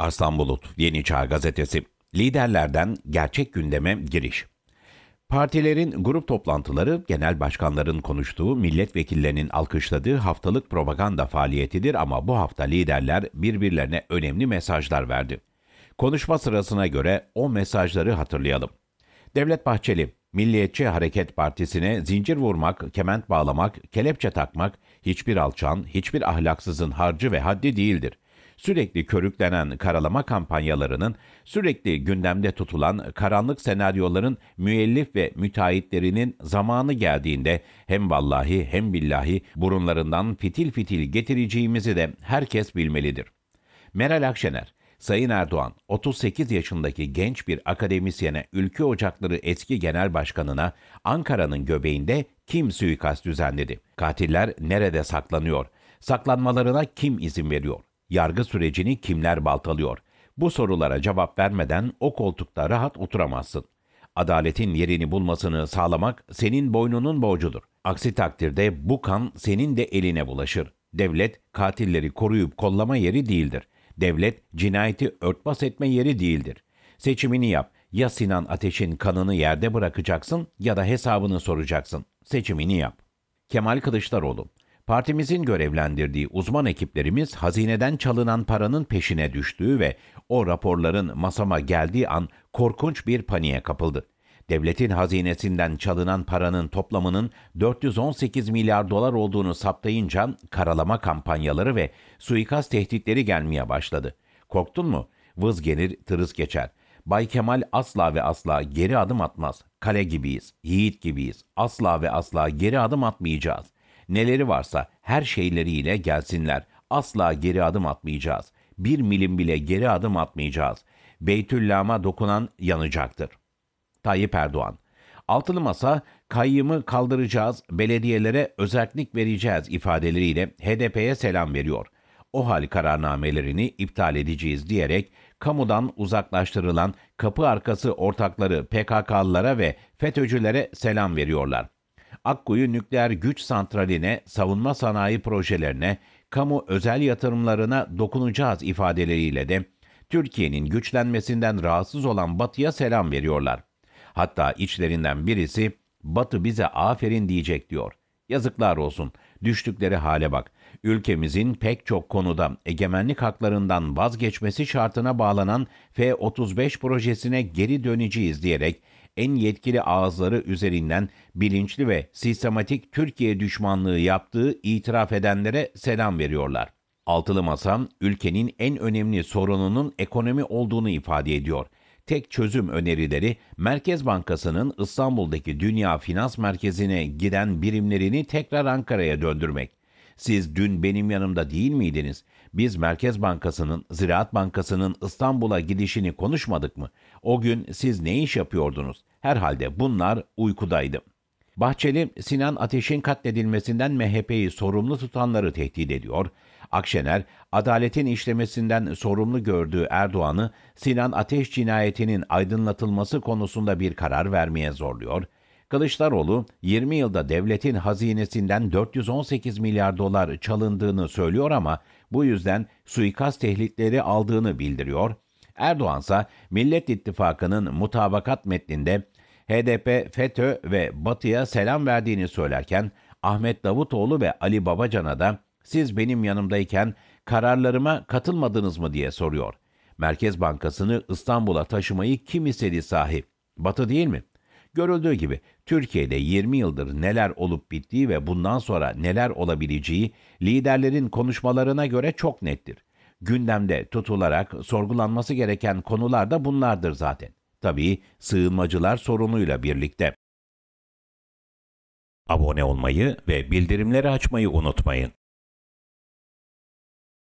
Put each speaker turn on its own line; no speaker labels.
Arslan Bulut, Yeni Çağ Gazetesi. Liderlerden gerçek gündeme giriş. Partilerin grup toplantıları genel başkanların konuştuğu, milletvekillerinin alkışladığı haftalık propaganda faaliyetidir ama bu hafta liderler birbirlerine önemli mesajlar verdi. Konuşma sırasına göre o mesajları hatırlayalım. Devlet Bahçeli, Milliyetçi Hareket Partisi'ne zincir vurmak, kement bağlamak, kelepçe takmak hiçbir alçan, hiçbir ahlaksızın harcı ve haddi değildir sürekli körüklenen karalama kampanyalarının, sürekli gündemde tutulan karanlık senaryoların müellif ve müteahhitlerinin zamanı geldiğinde hem vallahi hem billahi burunlarından fitil fitil getireceğimizi de herkes bilmelidir. Meral Akşener, Sayın Erdoğan 38 yaşındaki genç bir akademisyene Ülke Ocakları eski genel başkanına Ankara'nın göbeğinde kim suikast düzenledi? Katiller nerede saklanıyor? Saklanmalarına kim izin veriyor? Yargı sürecini kimler baltalıyor? Bu sorulara cevap vermeden o koltukta rahat oturamazsın. Adaletin yerini bulmasını sağlamak senin boynunun borcudur. Aksi takdirde bu kan senin de eline bulaşır. Devlet katilleri koruyup kollama yeri değildir. Devlet cinayeti örtbas etme yeri değildir. Seçimini yap. Ya Sinan Ateş'in kanını yerde bırakacaksın ya da hesabını soracaksın. Seçimini yap. Kemal Kılıçdaroğlu Partimizin görevlendirdiği uzman ekiplerimiz hazineden çalınan paranın peşine düştüğü ve o raporların masama geldiği an korkunç bir paniğe kapıldı. Devletin hazinesinden çalınan paranın toplamının 418 milyar dolar olduğunu saptayınca karalama kampanyaları ve suikast tehditleri gelmeye başladı. Korktun mu? Vız gelir, tırız geçer. Bay Kemal asla ve asla geri adım atmaz. Kale gibiyiz, yiğit gibiyiz. Asla ve asla geri adım atmayacağız.'' Neleri varsa her şeyleriyle gelsinler. Asla geri adım atmayacağız. Bir milim bile geri adım atmayacağız. Beytüllam'a dokunan yanacaktır. Tayyip Erdoğan Altılı Masa, kayyımı kaldıracağız, belediyelere özellik vereceğiz ifadeleriyle HDP'ye selam veriyor. O hal kararnamelerini iptal edeceğiz diyerek kamudan uzaklaştırılan kapı arkası ortakları PKK'lılara ve FETÖ'cülere selam veriyorlar. Akkuyu nükleer güç santraline, savunma sanayi projelerine, kamu özel yatırımlarına dokunacağız ifadeleriyle de Türkiye'nin güçlenmesinden rahatsız olan Batı'ya selam veriyorlar. Hatta içlerinden birisi Batı bize aferin diyecek diyor. Yazıklar olsun. Düştükleri hale bak. Ülkemizin pek çok konuda egemenlik haklarından vazgeçmesi şartına bağlanan F-35 projesine geri döneceğiz diyerek en yetkili ağızları üzerinden bilinçli ve sistematik Türkiye düşmanlığı yaptığı itiraf edenlere selam veriyorlar. Altılı Masa, ülkenin en önemli sorununun ekonomi olduğunu ifade ediyor tek çözüm önerileri Merkez Bankası'nın İstanbul'daki Dünya Finans Merkezi'ne giden birimlerini tekrar Ankara'ya döndürmek. Siz dün benim yanımda değil miydiniz? Biz Merkez Bankası'nın, Ziraat Bankası'nın İstanbul'a gidişini konuşmadık mı? O gün siz ne iş yapıyordunuz? Herhalde bunlar uykudaydı. Bahçeli, Sinan Ateş'in katledilmesinden MHP'yi sorumlu tutanları tehdit ediyor. Akşener, adaletin işlemesinden sorumlu gördüğü Erdoğan'ı Sinan Ateş cinayetinin aydınlatılması konusunda bir karar vermeye zorluyor. Kılıçdaroğlu 20 yılda devletin hazinesinden 418 milyar dolar çalındığını söylüyor ama bu yüzden suikast tehditleri aldığını bildiriyor. Erdoğan Millet İttifakı'nın mutabakat metninde HDP, FETÖ ve Batı'ya selam verdiğini söylerken Ahmet Davutoğlu ve Ali Babacan'a da siz benim yanımdayken kararlarıma katılmadınız mı diye soruyor. Merkez Bankası'nı İstanbul'a taşımayı kim istedi sahi? Batı değil mi? Görüldüğü gibi Türkiye'de 20 yıldır neler olup bittiği ve bundan sonra neler olabileceği liderlerin konuşmalarına göre çok nettir. Gündemde tutularak sorgulanması gereken konular da bunlardır zaten. Tabii sığınmacılar sorunuyla birlikte. Abone olmayı ve bildirimleri açmayı unutmayın.